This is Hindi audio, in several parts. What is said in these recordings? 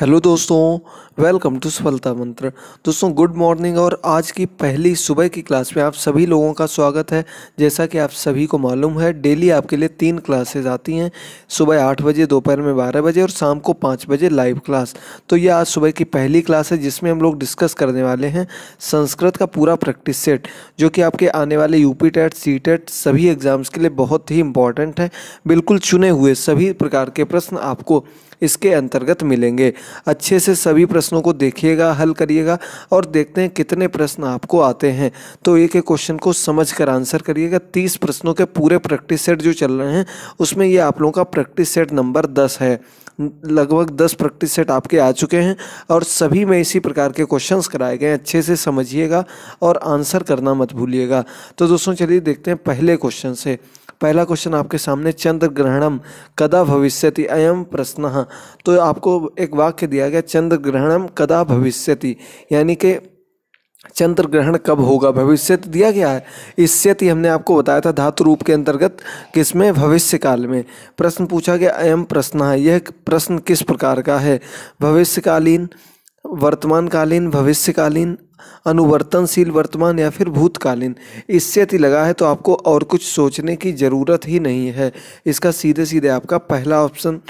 हेलो दोस्तों वेलकम टू सफलता मंत्र दोस्तों गुड मॉर्निंग और आज की पहली सुबह की क्लास में आप सभी लोगों का स्वागत है जैसा कि आप सभी को मालूम है डेली आपके लिए तीन क्लासेज आती हैं सुबह आठ बजे दोपहर में बारह बजे और शाम को पाँच बजे लाइव क्लास तो यह आज सुबह की पहली क्लास है जिसमें हम लोग डिस्कस करने वाले हैं संस्कृत का पूरा प्रैक्टिस सेट जो कि आपके आने वाले यूपी टेट सी टेट सभी एग्ज़ाम्स के लिए बहुत ही इंपॉर्टेंट है बिल्कुल चुने हुए सभी प्रकार के प्रश्न आपको इसके अंतर्गत मिलेंगे अच्छे से सभी प्रश्नों को देखिएगा हल करिएगा और देखते हैं कितने प्रश्न आपको आते हैं तो एक एक क्वेश्चन को समझ कर आंसर करिएगा तीस प्रश्नों के पूरे प्रैक्टिस सेट जो चल रहे हैं उसमें ये आप लोगों का प्रैक्टिस सेट नंबर दस है लगभग दस प्रैक्टिस सेट आपके आ चुके हैं और सभी में इसी प्रकार के क्वेश्चंस कराए गए अच्छे से समझिएगा और आंसर करना मत भूलिएगा तो दोस्तों चलिए देखते हैं पहले क्वेश्चन से पहला क्वेश्चन आपके सामने चंद्र ग्रहणम कदा भविष्यति अयम प्रश्न तो आपको एक वाक्य दिया गया चंद्र ग्रहणम कदा भविष्यति यानी कि चंद्र ग्रहण कब होगा भविष्य दिया गया है इस्यति हमने आपको बताया था धातु रूप के अंतर्गत किसमें भविष्य काल में प्रश्न पूछा गया अयम प्रश्न है यह प्रश्न किस प्रकार का है भविष्यकालीन वर्तमानकालीन भविष्यकालीन अनुवर्तनशील वर्तमान या फिर भूतकालीन इससे यदि लगा है तो आपको और कुछ सोचने की ज़रूरत ही नहीं है इसका सीधे सीधे आपका पहला ऑप्शन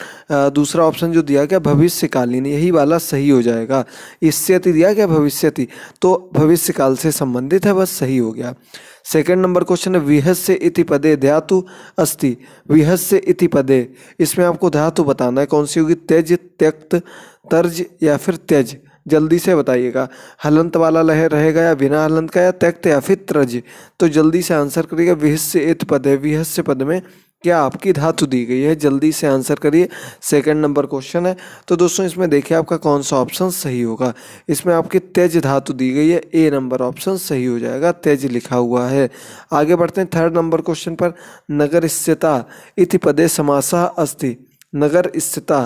दूसरा ऑप्शन जो दिया गया भविष्यकालीन यही वाला सही हो जाएगा इससे यदि दिया गया भविष्यति तो भविष्यकाल से संबंधित है बस सही हो गया सेकेंड नंबर क्वेश्चन है विहस्य इति पदे धातु अस्ति विहस्य इति पदे इसमें आपको धातु बताना है कौन सी होगी त्यज त्यक्त तर्ज या फिर त्यज जल्दी से बताइएगा हलंत वाला लहर रहेगा या बिना हलंत का या त्यक्त या फिर तर्ज तो जल्दी से आंसर करिएगा विहस्य इत पद है विहस्य पद में क्या आपकी धातु तो दी गई है जल्दी से आंसर करिए सेकंड नंबर क्वेश्चन है तो दोस्तों इसमें देखिए आपका कौन सा ऑप्शन सही होगा इसमें आपकी तेज धातु तो दी गई है ए नंबर ऑप्शन सही हो जाएगा तेज लिखा हुआ है आगे बढ़ते हैं थर्ड नंबर क्वेश्चन पर नगर स्थिता इति पदे समासा अस्थि नगर स्थिता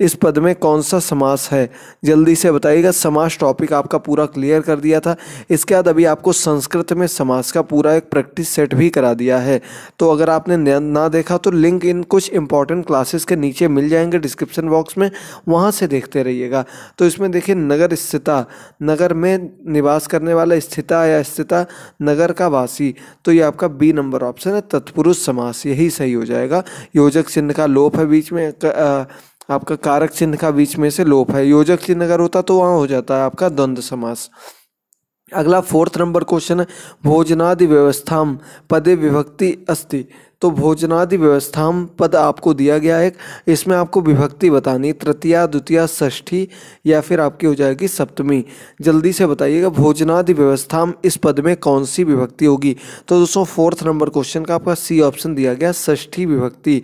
इस पद में कौन सा समास है जल्दी से बताइएगा समास टॉपिक आपका पूरा क्लियर कर दिया था इसके बाद अभी आपको संस्कृत में समास का पूरा एक प्रैक्टिस सेट भी करा दिया है तो अगर आपने ना देखा तो लिंक इन कुछ इंपॉर्टेंट क्लासेस के नीचे मिल जाएंगे डिस्क्रिप्शन बॉक्स में वहाँ से देखते रहिएगा तो इसमें देखिए नगर स्थिता नगर में निवास करने वाला स्थिता या स्थिता नगर का वासी तो ये आपका बी नंबर ऑप्शन है तत्पुरुष समास यही सही हो जाएगा योजक चिन्ह का लोप है बीच में आपका कारक चिन्ह का बीच में से लोप है योजक चिन्ह अगर होता तो वहाँ हो जाता है आपका द्वंद्व समास अगला फोर्थ नंबर क्वेश्चन है भोजनादि व्यवस्था पदे विभक्ति अस्ति तो भोजनादि व्यवस्था पद आपको दिया गया है इसमें आपको विभक्ति बतानी तृतीय द्वितीय षष्ठी या फिर आपकी हो जाएगी सप्तमी जल्दी से बताइएगा भोजनादि व्यवस्था इस पद में कौन सी विभक्ति होगी तो दोस्तों फोर्थ नंबर क्वेश्चन का आपका सी ऑप्शन दिया गया षष्ठी विभक्ति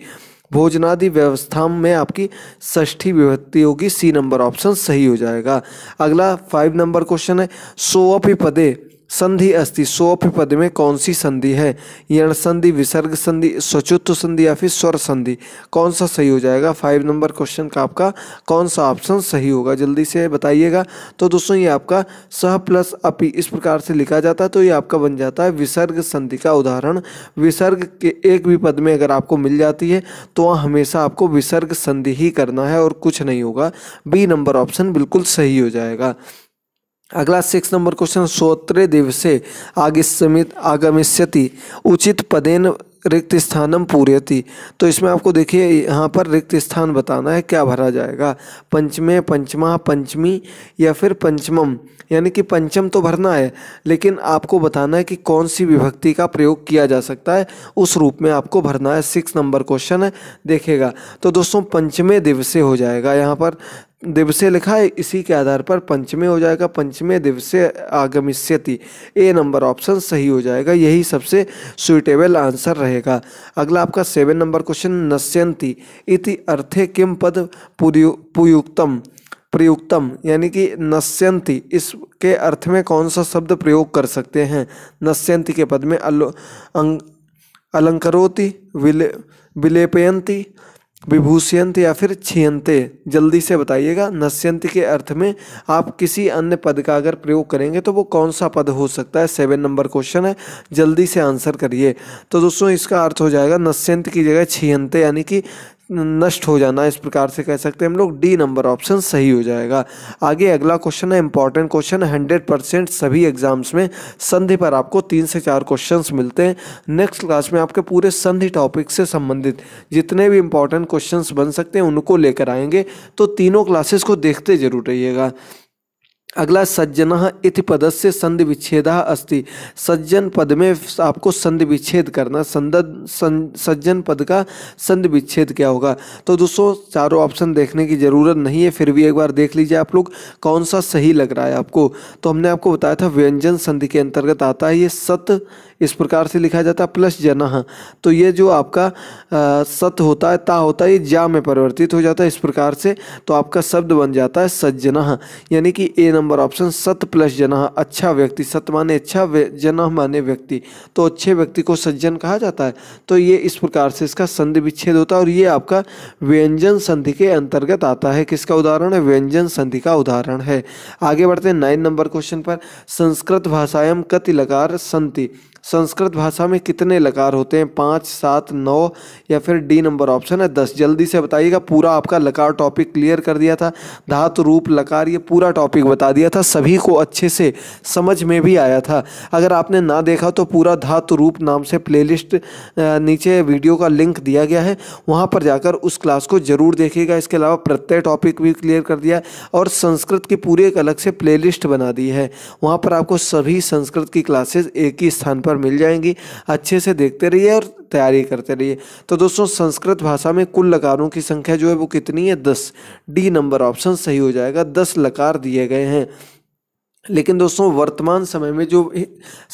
भोजनादि व्यवस्था में आपकी षष्ठी विभक्ति होगी सी नंबर ऑप्शन सही हो जाएगा अगला फाइव नंबर क्वेश्चन है सोअपि पदे संधि अस्थि सोप्य पद में कौन सी संधि है यण संधि विसर्ग संधि स्वचुत्व संधि या फिर स्वर संधि कौन सा सही हो जाएगा फाइव नंबर क्वेश्चन का आपका कौन सा ऑप्शन सही होगा जल्दी से बताइएगा तो दोस्तों ये आपका सह प्लस अपी इस प्रकार से लिखा जाता है तो ये आपका बन जाता है विसर्ग संधि का उदाहरण विसर्ग के एक भी पद में अगर आपको मिल जाती है तो वहाँ हमेशा आपको विसर्ग संधि ही करना है और कुछ नहीं होगा बी नंबर ऑप्शन बिल्कुल सही हो जाएगा अगला सिक्स नंबर क्वेश्चन सोत्रे दिवसे आगिस्मित आगमिष्यति उचित पदेन रिक्त स्थानम पूरेती तो इसमें आपको देखिए यहाँ पर रिक्त स्थान बताना है क्या भरा जाएगा पंचमे पंचमा पंचमी या फिर पंचमम यानी कि पंचम तो भरना है लेकिन आपको बताना है कि कौन सी विभक्ति का प्रयोग किया जा सकता है उस रूप में आपको भरना है सिक्स नंबर क्वेश्चन है देखेगा तो दोस्तों पंचमे दिवसे हो जाएगा यहाँ पर दिवसे लिखा है इसी के आधार पर पंचमे हो जाएगा पंचमे दिवसे आगमिष्यति ए नंबर ऑप्शन सही हो जाएगा यही सबसे सुइटेबल आंसर रहेगा अगला आपका सेवन नंबर क्वेश्चन नश्यंती इति अर्थे किम पद पुयुक्तम प्रयुक्तम यानी कि नश्यंति इसके अर्थ में कौन सा शब्द प्रयोग कर सकते हैं नश्यंति के पद में अलो अं- अलंकरोति विले विलेपयंती विभूषयंत या फिर छियंत जल्दी से बताइएगा नस्यंत के अर्थ में आप किसी अन्य पद का अगर प्रयोग करेंगे तो वो कौन सा पद हो सकता है सेवन नंबर क्वेश्चन है जल्दी से आंसर करिए तो दोस्तों इसका अर्थ हो जाएगा नस्यंत की जगह छियंत यानी कि नष्ट हो जाना इस प्रकार से कह सकते हैं हम लोग डी नंबर ऑप्शन सही हो जाएगा आगे अगला क्वेश्चन है इंपॉर्टेंट क्वेश्चन हंड्रेड परसेंट सभी एग्जाम्स में संधि पर आपको तीन से चार क्वेश्चन मिलते हैं नेक्स्ट क्लास में आपके पूरे संधि टॉपिक से संबंधित जितने भी इंपॉर्टेंट क्वेश्चन बन सकते हैं उनको लेकर आएंगे तो तीनों क्लासेस को देखते जरूर रहिएगा अगला सज्जन इति पद से संधि विच्छेद अस्ति सज्जन पद में आपको संधि विच्छेद करना संद सज्जन पद का संधि विच्छेद क्या होगा तो दोस्तों चारों ऑप्शन देखने की ज़रूरत नहीं है फिर भी एक बार देख लीजिए आप लोग कौन सा सही लग रहा है आपको तो हमने आपको बताया था व्यंजन संधि के अंतर्गत आता है ये सत इस प्रकार से लिखा जाता है प्लस जना तो ये जो आपका सत होता है ता होता है ये जा में परिवर्तित हो जाता है इस प्रकार से तो आपका शब्द बन जाता है सज्जना यानी कि ए नंबर नंबर ऑप्शन सत प्लस जना अच्छा व्यक्ति सत माने अच्छा जना माने व्यक्ति तो अच्छे व्यक्ति को सज्जन कहा जाता है तो ये इस प्रकार से इसका संधि विच्छेद होता है और ये आपका व्यंजन संधि के अंतर्गत आता है किसका उदाहरण है व्यंजन संधि का उदाहरण है आगे बढ़ते हैं नाइन नंबर क्वेश्चन पर संस्कृत भाषायाम कति लकार संति संस्कृत भाषा में कितने लकार होते हैं पाँच सात नौ या फिर डी नंबर ऑप्शन है दस जल्दी से बताइएगा पूरा आपका लकार टॉपिक क्लियर कर दिया था धातु रूप लकार ये पूरा टॉपिक बता दिया था सभी को अच्छे से समझ में भी आया था अगर आपने ना देखा तो पूरा धातु रूप नाम से प्ले नीचे वीडियो का लिंक दिया गया है वहाँ पर जाकर उस क्लास को ज़रूर देखिएगा इसके अलावा प्रत्यय टॉपिक भी क्लियर कर दिया और संस्कृत की पूरी एक अलग से प्ले बना दी है वहाँ पर आपको सभी संस्कृत की क्लासेज एक ही स्थान पर पर मिल जाएंगी अच्छे से देखते रहिए और तैयारी करते रहिए तो दोस्तों संस्कृत भाषा में कुल लकारों की संख्या जो है वो कितनी है दस डी नंबर ऑप्शन सही हो जाएगा दस लकार दिए गए हैं लेकिन दोस्तों वर्तमान समय में जो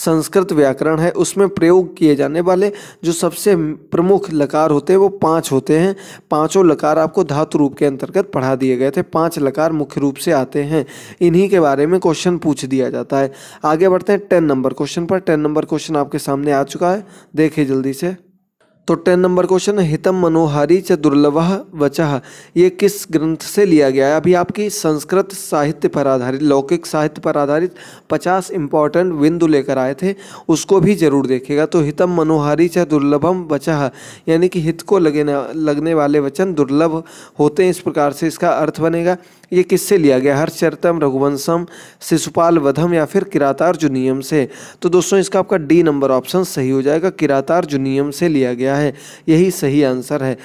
संस्कृत व्याकरण है उसमें प्रयोग किए जाने वाले जो सबसे प्रमुख लकार होते हैं वो पांच होते हैं पांचों लकार आपको धातु रूप के अंतर्गत पढ़ा दिए गए थे पांच लकार मुख्य रूप से आते हैं इन्हीं के बारे में क्वेश्चन पूछ दिया जाता है आगे बढ़ते हैं टेन नंबर क्वेश्चन पर टेन नंबर क्वेश्चन आपके सामने आ चुका है देखिए जल्दी से तो टेन नंबर क्वेश्चन हितम मनोहारी च दुर्लभ वचह ये किस ग्रंथ से लिया गया है अभी आपकी संस्कृत साहित्य पर आधारित लौकिक साहित्य पर आधारित पचास इंपॉर्टेंट बिंदु लेकर आए थे उसको भी जरूर देखेगा तो हितम मनोहारी च दुर्लभम वचह यानी कि हित को लगे लगने वाले वचन दुर्लभ होते हैं इस प्रकार से इसका अर्थ बनेगा ये किससे लिया गया हर्षरतम रघुवंशम शिशुपाल वधम या फिर किरातार जुनियम से तो दोस्तों इसका आपका डी नंबर ऑप्शन सही हो जाएगा किरातार जुनियम से लिया गया गया है यही सही आंसर है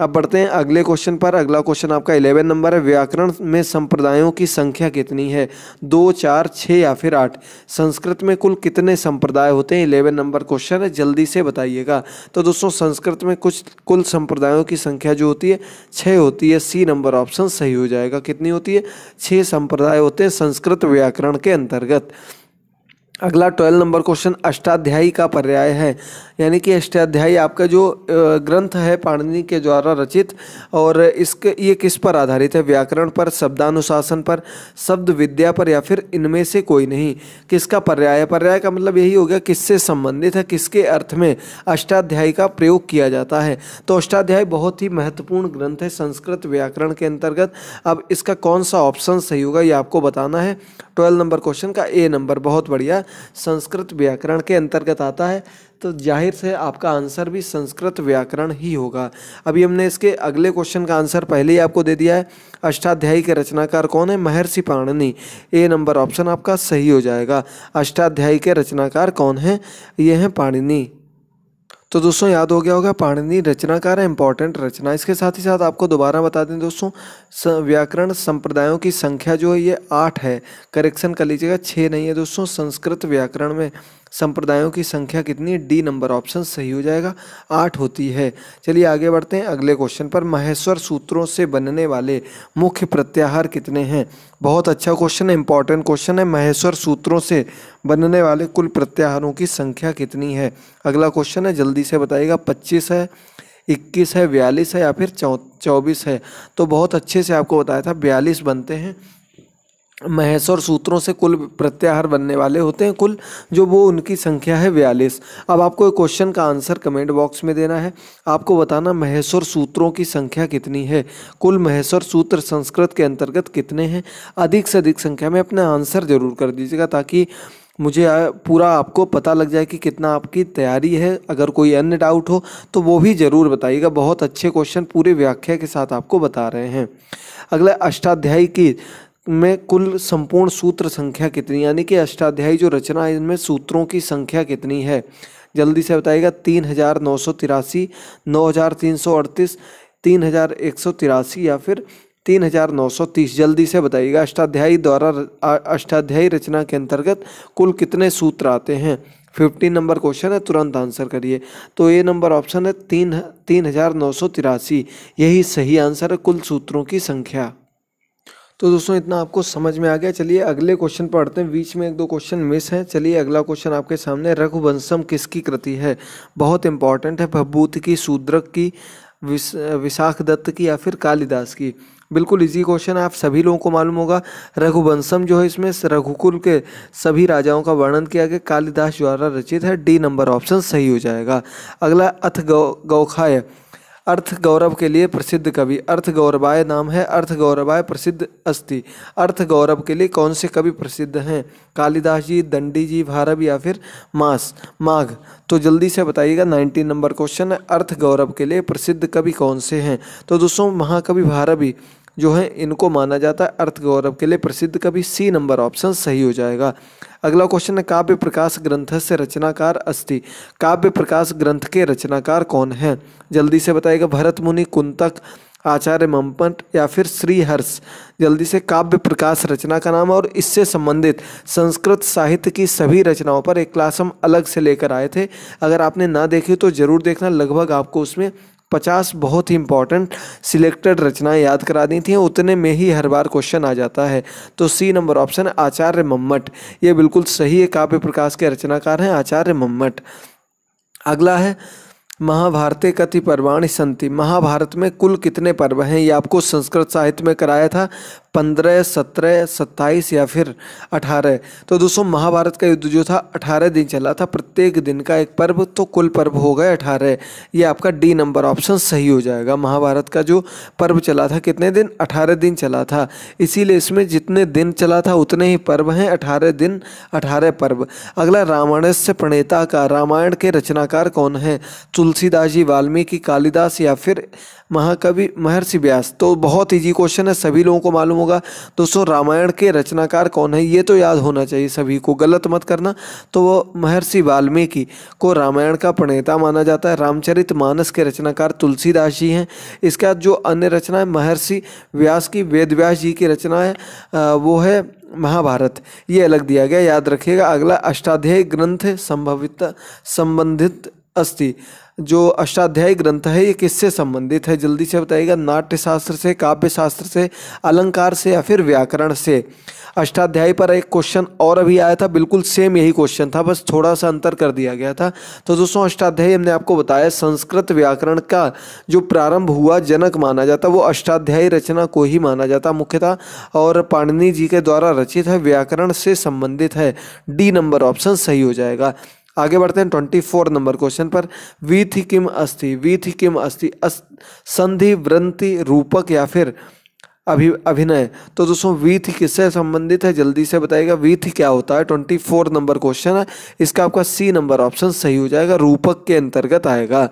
अब बढ़ते हैं अगले क्वेश्चन पर अगला क्वेश्चन आपका इलेवन नंबर है व्याकरण में संप्रदायों की संख्या कितनी है दो चार छः या फिर आठ संस्कृत में कुल कितने संप्रदाय होते हैं इलेवन नंबर क्वेश्चन है जल्दी से बताइएगा तो दोस्तों संस्कृत में कुछ कुल संप्रदायों की संख्या जो होती है छः होती है सी नंबर ऑप्शन सही हो जाएगा कितनी होती है छः संप्रदाय होते हैं संस्कृत व्याकरण के अंतर्गत अगला ट्वेल्व नंबर क्वेश्चन अष्टाध्यायी का पर्याय है यानी कि अष्टाध्यायी आपका जो ग्रंथ है पाणिनि के द्वारा रचित और इसके ये किस पर आधारित है व्याकरण पर शब्दानुशासन पर शब्द विद्या पर या फिर इनमें से कोई नहीं किसका पर्याय है पर्याय का मतलब यही हो गया किससे संबंधित है किसके अर्थ में अष्टाध्यायी का प्रयोग किया जाता है तो अष्टाध्यायी बहुत ही महत्वपूर्ण ग्रंथ है संस्कृत व्याकरण के अंतर्गत अब इसका कौन सा ऑप्शन सही होगा ये आपको बताना है ट्वेल्व नंबर क्वेश्चन का ए नंबर बहुत बढ़िया संस्कृत व्याकरण के अंतर्गत आता है तो जाहिर से आपका आंसर भी संस्कृत व्याकरण ही होगा अभी हमने इसके अगले क्वेश्चन का आंसर पहले ही आपको दे दिया है अष्टाध्यायी के रचनाकार कौन है महर्षि पाणनी ए नंबर ऑप्शन आपका सही हो जाएगा अष्टाध्यायी के रचनाकार कौन है ये हैं पाणिनी तो दोस्तों याद हो गया होगा पाणिनि रचनाकार इंपॉर्टेंट रचना इसके साथ ही साथ आपको दोबारा बता दें दोस्तों व्याकरण संप्रदायों की संख्या जो है ये आठ है करेक्शन कर लीजिएगा छः नहीं है दोस्तों संस्कृत व्याकरण में संप्रदायों की संख्या कितनी डी नंबर ऑप्शन सही हो जाएगा आठ होती है चलिए आगे बढ़ते हैं अगले क्वेश्चन पर महेश्वर सूत्रों से बनने वाले मुख्य प्रत्याहार कितने हैं बहुत अच्छा क्वेश्चन है इंपॉर्टेंट क्वेश्चन है महेश्वर सूत्रों से बनने वाले कुल प्रत्याहारों की संख्या कितनी है अगला क्वेश्चन है जल्दी से बताइएगा पच्चीस है इक्कीस है बयालीस है या फिर चौ चौबीस है तो बहुत अच्छे से आपको बताया था बयालीस बनते हैं महेश्वर सूत्रों से कुल प्रत्याहार बनने वाले होते हैं कुल जो वो उनकी संख्या है बयालीस अब आपको एक क्वेश्चन का आंसर कमेंट बॉक्स में देना है आपको बताना महेश्वर सूत्रों की संख्या कितनी है कुल महेश्वर सूत्र संस्कृत के अंतर्गत कितने हैं अधिक से अधिक संख्या में अपना आंसर जरूर कर दीजिएगा ताकि मुझे पूरा आपको पता लग जाए कि कितना आपकी तैयारी है अगर कोई अन्य डाउट हो तो वो भी ज़रूर बताइएगा बहुत अच्छे क्वेश्चन पूरे व्याख्या के साथ आपको बता रहे हैं अगला अष्टाध्यायी की में कुल संपूर्ण सूत्र संख्या कितनी यानी कि अष्टाध्यायी जो रचना है इनमें सूत्रों की संख्या कितनी है जल्दी से बताइएगा तीन हजार नौ सौ तिरासी नौ हजार तीन सौ अड़तीस तीन हजार एक सौ तिरासी या फिर तीन हजार नौ सौ तीस जल्दी से बताइएगा अष्टाध्यायी द्वारा अष्टाध्यायी रचना के अंतर्गत कुल कितने सूत्र आते हैं फिफ्टीन नंबर क्वेश्चन है तुरंत आंसर करिए तो ये नंबर ऑप्शन है तीन तीन हजार नौ सौ तिरासी यही सही आंसर है कुल सूत्रों की संख्या तो दोस्तों इतना आपको समझ में आ गया चलिए अगले क्वेश्चन पढ़ते हैं बीच में एक दो क्वेश्चन मिस हैं चलिए अगला क्वेश्चन आपके सामने रघुवंशम किसकी कृति है बहुत इंपॉर्टेंट है भभूत की शूद्रक की विशाख दत्त की या फिर कालिदास की बिल्कुल इजी क्वेश्चन आप सभी लोगों को मालूम होगा रघुवंशम जो है इसमें रघुकुल के सभी राजाओं का वर्णन किया गया कालिदास द्वारा रचित है डी नंबर ऑप्शन सही हो जाएगा अगला अथ गौ गौखाय अर्थ गौरव के लिए प्रसिद्ध कवि अर्थ गौरवाय नाम है अर्थ गौरवाय प्रसिद्ध अस्ति अर्थ गौरव के लिए कौन से कवि प्रसिद्ध हैं कालिदास जी दंडी जी भारव या फिर मास माघ तो जल्दी से बताइएगा नाइनटीन नंबर क्वेश्चन है अर्थ गौरव के लिए प्रसिद्ध कवि कौन से हैं तो दोस्तों महाकवि भारवी जो है इनको माना जाता है अर्थ गौरव के लिए प्रसिद्ध कभी सी नंबर ऑप्शन सही हो जाएगा अगला क्वेश्चन है काव्य प्रकाश ग्रंथ से रचनाकार अस्थि काव्य प्रकाश ग्रंथ के रचनाकार कौन है जल्दी से बताएगा भरत मुनि कुंतक आचार्य मम्पट या फिर श्रीहर्ष जल्दी से काव्य प्रकाश रचना का नाम और इससे संबंधित संस्कृत साहित्य की सभी रचनाओं पर एक क्लास हम अलग से लेकर आए थे अगर आपने ना देखी तो ज़रूर देखना लगभग आपको उसमें पचास बहुत ही इंपॉर्टेंट सिलेक्टेड रचनाएं याद करा दी थी उतने में ही हर बार क्वेश्चन आ जाता है तो C number option Acharya Mammat ये बिल्कुल सही है काव्य प्रकाश के रचनाकार हैं आचार्य मम्मट अगला है महाभारत कति पर्वाणि संति महाभारत में कुल कितने पर्व हैं ये आपको संस्कृत साहित्य में कराया था पंद्रह सत्रह सत्ताईस या फिर अठारह तो दोस्तों महाभारत का युद्ध जो था अठारह दिन चला था प्रत्येक दिन का एक पर्व तो कुल पर्व हो गए अठारह ये आपका डी नंबर ऑप्शन सही हो जाएगा महाभारत का जो पर्व चला था कितने दिन अठारह दिन चला था इसीलिए इसमें जितने दिन चला था उतने ही पर्व हैं अठारह दिन अठारह पर्व अगला रामायण से प्रणेता का रामायण के रचनाकार कौन है तुलसीदास जी वाल्मीकि कालिदास या फिर महाकवि महर्षि व्यास तो बहुत ईजी क्वेश्चन है सभी लोगों को मालूम होगा होगा दोस्तों रामायण के रचनाकार कौन है ये तो याद होना चाहिए सभी को गलत मत करना तो वो महर्षि वाल्मीकि को रामायण का प्रणेता माना जाता है रामचरित मानस के रचनाकार तुलसीदास जी हैं इसके बाद जो अन्य रचना है महर्षि व्यास की वेद व्यास जी की रचना है वो है महाभारत ये अलग दिया गया याद रखिएगा अगला अष्टाध्यायी ग्रंथ संभवित संबंधित अस्थि जो अष्टाध्यायी ग्रंथ है ये किससे संबंधित है जल्दी से बताइएगा नाट्य शास्त्र से काव्य शास्त्र से अलंकार से या फिर व्याकरण से अष्टाध्यायी पर एक क्वेश्चन और अभी आया था बिल्कुल सेम यही क्वेश्चन था बस थोड़ा सा अंतर कर दिया गया था तो दोस्तों अष्टाध्यायी हमने आपको बताया संस्कृत व्याकरण का जो प्रारंभ हुआ जनक माना जाता वो अष्टाध्यायी रचना को ही माना जाता मुख्यतः और पाणिनि जी के द्वारा रचित है व्याकरण से संबंधित है डी नंबर ऑप्शन सही हो जाएगा आगे बढ़ते हैं ट्वेंटी फोर नंबर क्वेश्चन पर वीथि किम अस्थि वीथि किम अस्थि संधि वृंति रूपक या फिर अभि अभिनय तो दोस्तों वीथ किससे संबंधित है जल्दी से बताइएगा वीथ क्या होता है ट्वेंटी फोर नंबर क्वेश्चन है इसका आपका सी नंबर ऑप्शन सही हो जाएगा रूपक के अंतर्गत आएगा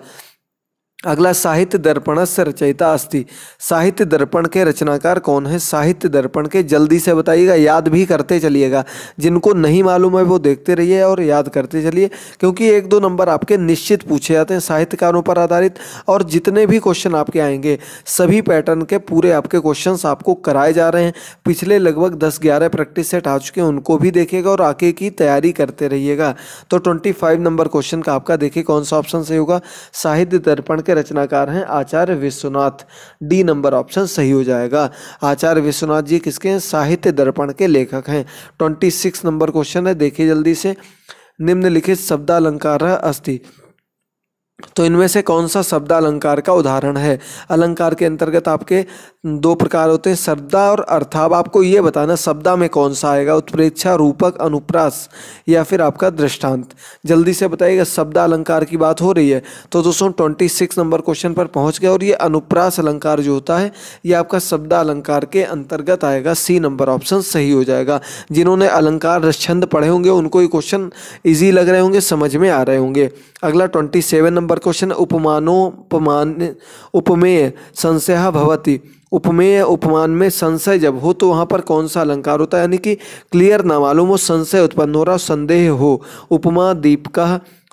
अगला साहित्य दर्पण रचयिता अस्थि साहित्य दर्पण के रचनाकार कौन है साहित्य दर्पण के जल्दी से बताइएगा याद भी करते चलिएगा जिनको नहीं मालूम है वो देखते रहिए और याद करते चलिए क्योंकि एक दो नंबर आपके निश्चित पूछे जाते हैं साहित्यकारों पर आधारित और जितने भी क्वेश्चन आपके आएंगे सभी पैटर्न के पूरे आपके क्वेश्चन आपको कराए जा रहे हैं पिछले लगभग दस ग्यारह प्रैक्टिस सेट आ चुके हैं उनको भी देखिएगा और आगे की तैयारी करते रहिएगा तो ट्वेंटी नंबर क्वेश्चन का आपका देखिए कौन सा ऑप्शन सही होगा साहित्य दर्पण के रचनाकार हैं Acharya Vishwanath D number option सही हो जाएगा आचार्य विश्वनाथ जी किसके हैं साहित्य दर्पण के लेखक हैं ट्वेंटी सिक्स नंबर क्वेश्चन है देखिए जल्दी से निम्नलिखित शब्दालंकार अस्थि तो इनमें से कौन सा शब्द अलंकार का उदाहरण है अलंकार के अंतर्गत आपके दो प्रकार होते हैं शब्दा और अर्थ अब आपको ये बताना शब्दा में कौन सा आएगा उत्प्रेक्षा रूपक अनुप्रास या फिर आपका दृष्टांत जल्दी से बताइएगा शब्दा अलंकार की बात हो रही है तो दोस्तों ट्वेंटी सिक्स नंबर क्वेश्चन पर पहुंच गए और ये अनुप्रास अलंकार जो होता है ये आपका शब्दा अलंकार के अंतर्गत आएगा सी नंबर ऑप्शन सही हो जाएगा जिन्होंने अलंकार छंद पढ़े होंगे उनको ये क्वेश्चन ईजी लग रहे होंगे समझ में आ रहे होंगे अगला twenty seven number number question उपमानोपमान उपमेय संशय भवती उपमेय उपमान में संशय जब हो तो वहाँ पर कौन सा अलंकार होता है यानी कि क्लियर ना मालूम हो संशय उत्पन्न हो रहा संदेह हो उपमा दीपक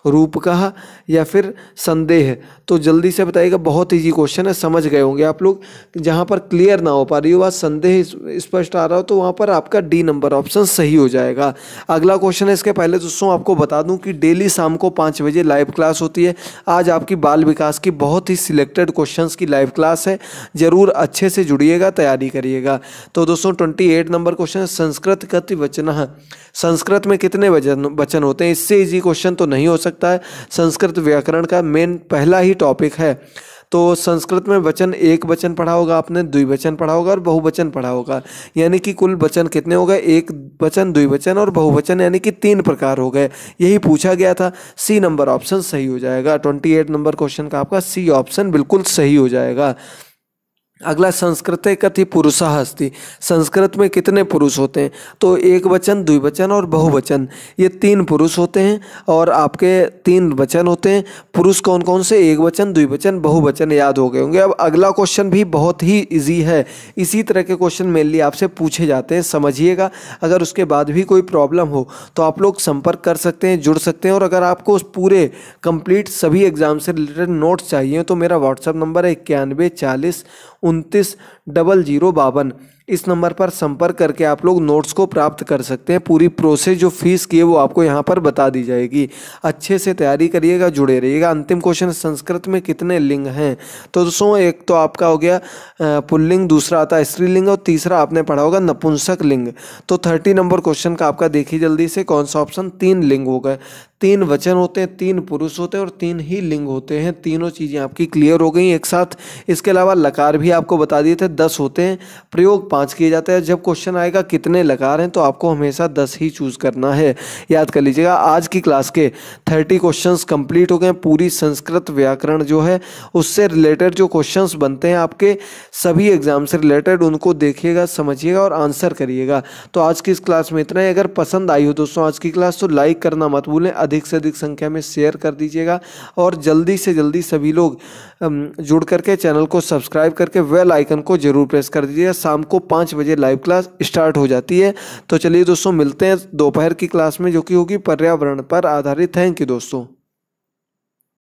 रूप का या फिर संदेह तो जल्दी से बताइएगा बहुत ईजी क्वेश्चन है समझ गए होंगे आप लोग जहाँ पर क्लियर ना हो पा रही हो बात संदेह स्पष्ट आ रहा हो तो वहाँ पर आपका डी नंबर ऑप्शन सही हो जाएगा अगला क्वेश्चन है इसके पहले दोस्तों आपको बता दूँ कि डेली शाम को पाँच बजे लाइव क्लास होती है आज आपकी बाल विकास की बहुत ही सिलेक्टेड क्वेश्चन की लाइव क्लास है ज़रूर अच्छे से जुड़िएगा तैयारी करिएगा तो दोस्तों ट्वेंटी एट नंबर क्वेश्चन है संस्कृत कति वचन संस्कृत में कितने वचन वचन होते हैं इससे ईजी क्वेश्चन तो नहीं हो सकता सकता है संस्कृत व्याकरण का मेन पहला ही टॉपिक है तो संस्कृत में वचन एक वचन पढ़ा होगा आपने द्विवचन पढ़ा होगा और बहुवचन पढ़ा होगा यानी कि कुल वचन कितने हो गए एक वचन द्विवचन और बहुवचन यानी कि तीन प्रकार हो गए यही पूछा गया था सी नंबर ऑप्शन सही हो जाएगा ट्वेंटी एट नंबर क्वेश्चन का आपका सी ऑप्शन बिल्कुल सही हो जाएगा अगला संस्कृत कथि पुरुष अस्ति संस्कृत में कितने पुरुष होते हैं तो एक वचन द्विवचन और बहुवचन ये तीन पुरुष होते हैं और आपके तीन वचन होते हैं पुरुष कौन कौन से एक वचन द्विवचन बहुवचन याद हो गए होंगे अब अगला क्वेश्चन भी बहुत ही इजी है इसी तरह के क्वेश्चन मेनली आपसे पूछे जाते हैं समझिएगा अगर उसके बाद भी कोई प्रॉब्लम हो तो आप लोग संपर्क कर सकते हैं जुड़ सकते हैं और अगर आपको उस पूरे कंप्लीट सभी एग्ज़ाम से रिलेटेड नोट्स चाहिए तो मेरा व्हाट्सअप नंबर है इक्यानवे चालीस उनतीस डबल जीरो बावन इस नंबर पर संपर्क करके आप लोग नोट्स को प्राप्त कर सकते हैं पूरी प्रोसेस जो फीस की है वो आपको यहाँ पर बता दी जाएगी अच्छे से तैयारी करिएगा जुड़े रहिएगा अंतिम क्वेश्चन संस्कृत में कितने लिंग हैं तो दोस्तों एक तो आपका हो गया पुल्लिंग दूसरा आता है स्त्रीलिंग और तीसरा आपने पढ़ा होगा नपुंसक लिंग तो थर्टी नंबर क्वेश्चन का आपका देखिए जल्दी से कौन सा ऑप्शन तीन लिंग हो गए तीन वचन होते हैं तीन पुरुष होते हैं और तीन ही लिंग होते हैं तीनों चीज़ें आपकी क्लियर हो गई एक साथ इसके अलावा लकार भी आपको बता दिए थे दस होते हैं प्रयोग पाँच किए जाते हैं जब क्वेश्चन आएगा कितने लकार हैं तो आपको हमेशा दस ही चूज़ करना है याद कर लीजिएगा आज की क्लास के थर्टी क्वेश्चन कंप्लीट हो गए पूरी संस्कृत व्याकरण जो है उससे रिलेटेड जो क्वेश्चन बनते हैं आपके सभी एग्जाम से रिलेटेड उनको देखिएगा समझिएगा और आंसर करिएगा तो आज की इस क्लास में इतना ही अगर पसंद आई हो दोस्तों आज की क्लास तो लाइक करना मत भूलें अधिक से अधिक संख्या में शेयर कर दीजिएगा और जल्दी से जल्दी सभी लोग जुड़ करके चैनल को सब्सक्राइब करके वेल आइकन को जरूर प्रेस कर दीजिएगा शाम को पाँच बजे लाइव क्लास स्टार्ट हो जाती है तो चलिए दोस्तों मिलते हैं दोपहर की क्लास में जो कि होगी पर्यावरण पर आधारित थैंक यू दोस्तों